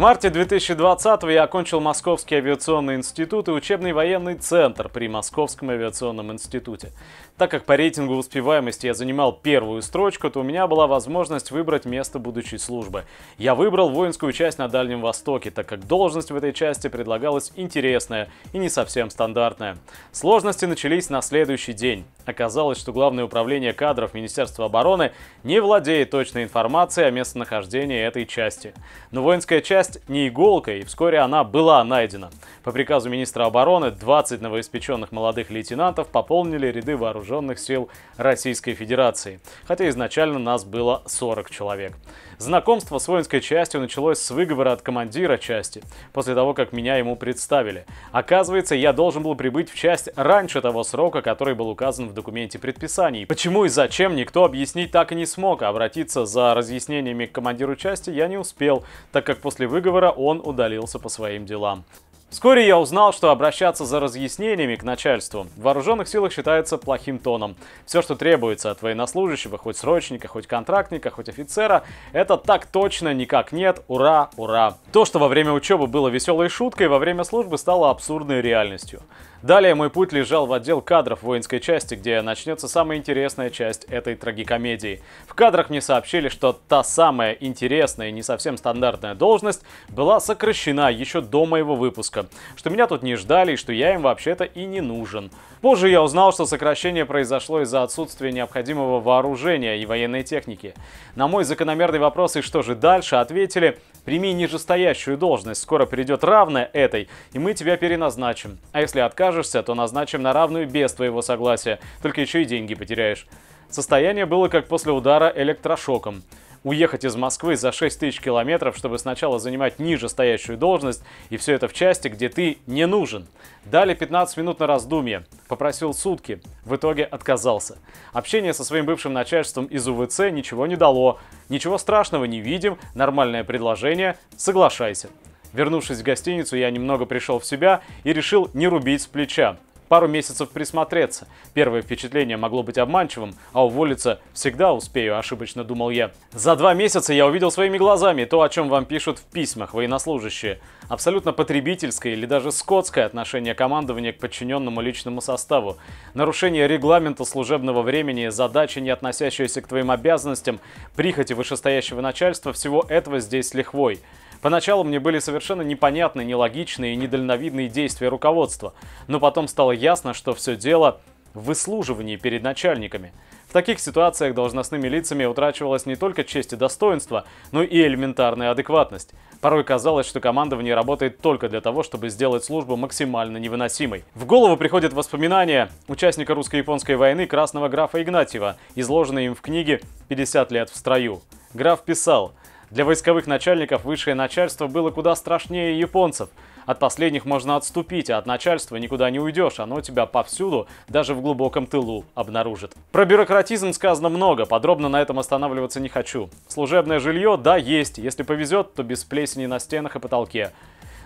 марте 2020 я окончил Московский авиационный институт и учебный военный центр при Московском авиационном институте. Так как по рейтингу успеваемости я занимал первую строчку, то у меня была возможность выбрать место будущей службы. Я выбрал воинскую часть на Дальнем Востоке, так как должность в этой части предлагалась интересная и не совсем стандартная. Сложности начались на следующий день. Оказалось, что Главное управление кадров Министерства обороны не владеет точной информацией о местонахождении этой части. Но воинская часть тест не иголка и вскоре она была найдена. По приказу министра обороны 20 новоиспеченных молодых лейтенантов пополнили ряды вооруженных сил Российской Федерации, хотя изначально нас было 40 человек. Знакомство с воинской частью началось с выговора от командира части, после того, как меня ему представили. Оказывается, я должен был прибыть в часть раньше того срока, который был указан в документе предписаний. Почему и зачем, никто объяснить так и не смог, обратиться за разъяснениями к командиру части я не успел, так как после выговора он удалился по своим делам. Вскоре я узнал, что обращаться за разъяснениями к начальству в вооруженных силах считается плохим тоном. Все, что требуется от военнослужащего, хоть срочника, хоть контрактника, хоть офицера, это так точно, никак нет, ура, ура. То, что во время учебы было веселой шуткой, во время службы стало абсурдной реальностью. Далее мой путь лежал в отдел кадров воинской части, где начнется самая интересная часть этой трагикомедии. В кадрах мне сообщили, что та самая интересная и не совсем стандартная должность была сокращена еще до моего выпуска, что меня тут не ждали и что я им вообще-то и не нужен. Позже я узнал, что сокращение произошло из-за отсутствия необходимого вооружения и военной техники. На мой закономерный вопрос «И что же дальше?» ответили – Прими нижестоящую должность, скоро придет равная этой, и мы тебя переназначим. А если откажешься, то назначим на равную без твоего согласия, только еще и деньги потеряешь. Состояние было как после удара электрошоком. Уехать из Москвы за 6 тысяч километров, чтобы сначала занимать ниже стоящую должность, и все это в части, где ты не нужен. Дали 15 минут на раздумье. Попросил сутки, в итоге отказался. Общение со своим бывшим начальством из УВЦ ничего не дало. Ничего страшного не видим, нормальное предложение, соглашайся. Вернувшись в гостиницу, я немного пришел в себя и решил не рубить с плеча пару месяцев присмотреться. Первое впечатление могло быть обманчивым, а уволиться всегда успею, ошибочно думал я. За два месяца я увидел своими глазами то, о чем вам пишут в письмах военнослужащие. Абсолютно потребительское или даже скотское отношение командования к подчиненному личному составу. Нарушение регламента служебного времени, задачи, не относящиеся к твоим обязанностям, прихоти вышестоящего начальства, всего этого здесь с лихвой. Поначалу мне были совершенно непонятны, нелогичные и недальновидные действия руководства, но потом стало ясно, что все дело в выслуживании перед начальниками. В таких ситуациях должностными лицами утрачивалась не только честь и достоинство, но и элементарная адекватность. Порой казалось, что командование работает только для того, чтобы сделать службу максимально невыносимой. В голову приходят воспоминания участника русско-японской войны красного графа Игнатьева, изложенные им в книге «50 лет в строю». Граф писал – для войсковых начальников высшее начальство было куда страшнее японцев. От последних можно отступить, а от начальства никуда не уйдешь, оно тебя повсюду, даже в глубоком тылу, обнаружит. Про бюрократизм сказано много, подробно на этом останавливаться не хочу. Служебное жилье, да, есть, если повезет, то без плесени на стенах и потолке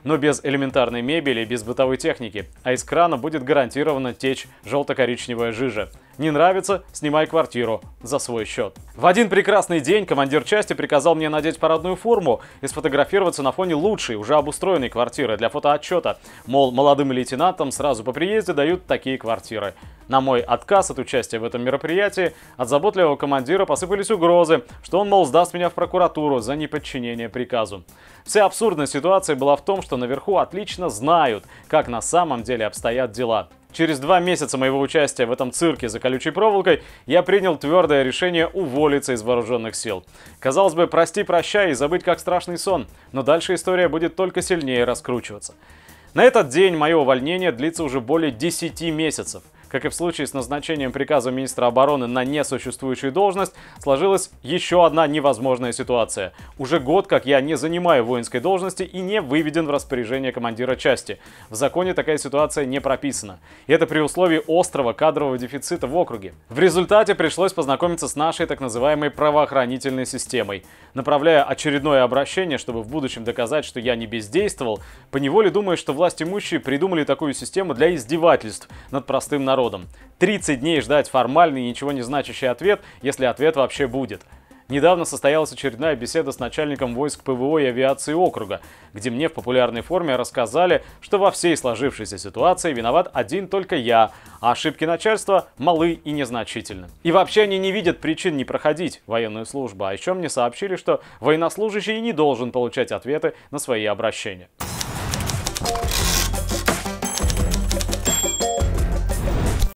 но без элементарной мебели, без бытовой техники, а из крана будет гарантированно течь желто-коричневая жижа. Не нравится? Снимай квартиру за свой счет. В один прекрасный день командир части приказал мне надеть парадную форму и сфотографироваться на фоне лучшей, уже обустроенной квартиры для фотоотчета. Мол, молодым лейтенантам сразу по приезде дают такие квартиры. На мой отказ от участия в этом мероприятии от заботливого командира посыпались угрозы, что он, мол, сдаст меня в прокуратуру за неподчинение приказу. Вся абсурдная ситуация была в том, что наверху отлично знают, как на самом деле обстоят дела. Через два месяца моего участия в этом цирке за колючей проволокой я принял твердое решение уволиться из вооруженных сил. Казалось бы, прости-прощай и забыть как страшный сон, но дальше история будет только сильнее раскручиваться. На этот день мое увольнение длится уже более 10 месяцев. Как и в случае с назначением приказа министра обороны на несуществующую должность, сложилась еще одна невозможная ситуация. Уже год, как я не занимаю воинской должности и не выведен в распоряжение командира части. В законе такая ситуация не прописана. И это при условии острого кадрового дефицита в округе. В результате пришлось познакомиться с нашей так называемой правоохранительной системой. Направляя очередное обращение, чтобы в будущем доказать, что я не бездействовал, поневоле думаю, что власть имущие придумали такую систему для издевательств над простым народом народом. 30 дней ждать формальный, ничего не значащий ответ, если ответ вообще будет. Недавно состоялась очередная беседа с начальником войск ПВО и авиации округа, где мне в популярной форме рассказали, что во всей сложившейся ситуации виноват один только я, а ошибки начальства малы и незначительны. И вообще они не видят причин не проходить военную службу, а еще мне сообщили, что военнослужащий не должен получать ответы на свои обращения.